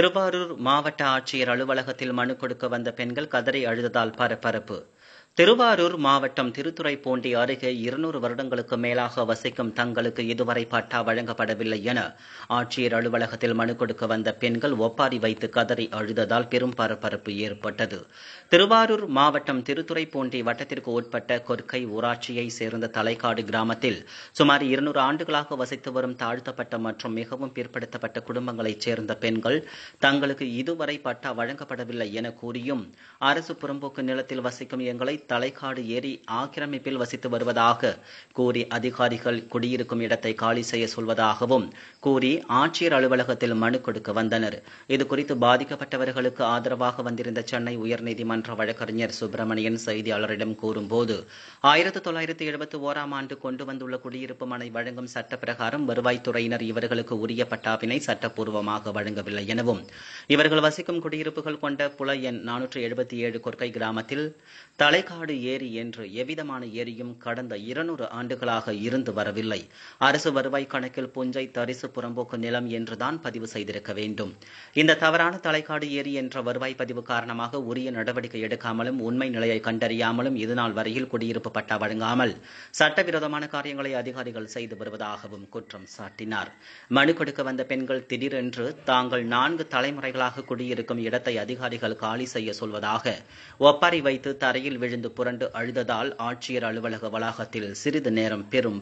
திருவாரூர் மாவட்ட ஆட்சியர் அலுவலகத்தில் மனு கொடுக்க வந்த பெண்கள் கதறி அழுததால் பரபரப்பு திருவாரூர் மாவட்டம் திருத்துறைப்பூண்டி அருகே இருநூறு வருடங்களுக்கு மேலாக வசிக்கும் தங்களுக்கு இதுவரை பட்டா வழங்கப்படவில்லை என ஆட்சியர் அலுவலகத்தில் மனு கொடுக்க வந்த பெண்கள் ஒப்பாரி வைத்து கதறி அழுததால் பெரும் பரபரப்பு ஏற்பட்டது திருவாரூர் மாவட்டம் திருத்துறைப்பூண்டி வட்டத்திற்கு உட்பட்ட கொற்கை ஊராட்சியை சேர்ந்த தலைக்காடு கிராமத்தில் சுமார் இருநூறு ஆண்டுகளாக வசித்து வரும் தாழ்த்தப்பட்ட மற்றும் மிகவும் பிற்படுத்தப்பட்ட குடும்பங்களைச் சேர்ந்த பெண்கள் தங்களுக்கு இதுவரை பட்டா வழங்கப்படவில்லை என கூறியும் அரசு புறம்போக்கு நிலத்தில் வசிக்கும் எங்களை தலைக்காடு ஏரி ஆக்கிரமிப்பில் வசித்து வருவதாக கூறி அதிகாரிகள் குடியிருக்கும் இடத்தை காலி செய்ய சொல்வதாகவும் கூறி ஆட்சியர் அலுவலகத்தில் மனு கொடுக்க வந்தனர் இதுகுறித்து பாதிக்கப்பட்டவர்களுக்கு ஆதரவாக வந்திருந்த சென்னை உயர்நீதிமன்ற வழக்கறிஞர் சுப்பிரமணியன் செய்தியாளரிடம் கூறும்போது ஆயிரத்தி தொள்ளாயிரத்தி எழுபத்தி ஓராம் ஆண்டு கொண்டு வந்துள்ள குடியிருப்பு மனை வழங்கும் சட்ட பிரகாரம் வருவாய்த்துறையினர் இவர்களுக்கு உரிய பட்டாவினை சட்டப்பூர்வமாக வழங்கவில்லை எனவும் இவர்கள் வசிக்கும் குடியிருப்புகள் கொண்ட புல எண் நானூற்று எழுபத்தி ஏழு கொற்கை கிராமத்தில் தலை ஏற்காடு ஏரி என்று எவ்விதமான ஏரியும் கடந்த இருநூறு ஆண்டுகளாக இருந்து வரவில்லை அரசு வருவாய் கணக்கில் புஞ்சை தரிசு புறம்போக்கு நிலம் என்றுதான் பதிவு செய்திருக்க வேண்டும் இந்த தவறான தலைக்காடு ஏரி என்ற வருவாய் பதிவு காரணமாக உரிய நடவடிக்கை எடுக்காமலும் உண்மை நிலையை கண்டறியாமலும் இதுநாள் வரையில் குடியிருப்பு பட்டா வழங்காமல் சட்டவிரோதமான காரியங்களை அதிகாரிகள் செய்து வருவதாகவும் குற்றம் சாட்டினார் மனு கொடுக்க வந்த பெண்கள் திடீரென்று தாங்கள் நான்கு தலைமுறைகளாக குடியிருக்கும் இடத்தை அதிகாரிகள் காலி செய்ய சொல்வதாக ஒப்பாரி வைத்து தரையில் விழுந்து புரண்டு அழுததால் ஆட்சியர் அலுவலக வளாகத்தில் சிறிது நேரம் பெரும்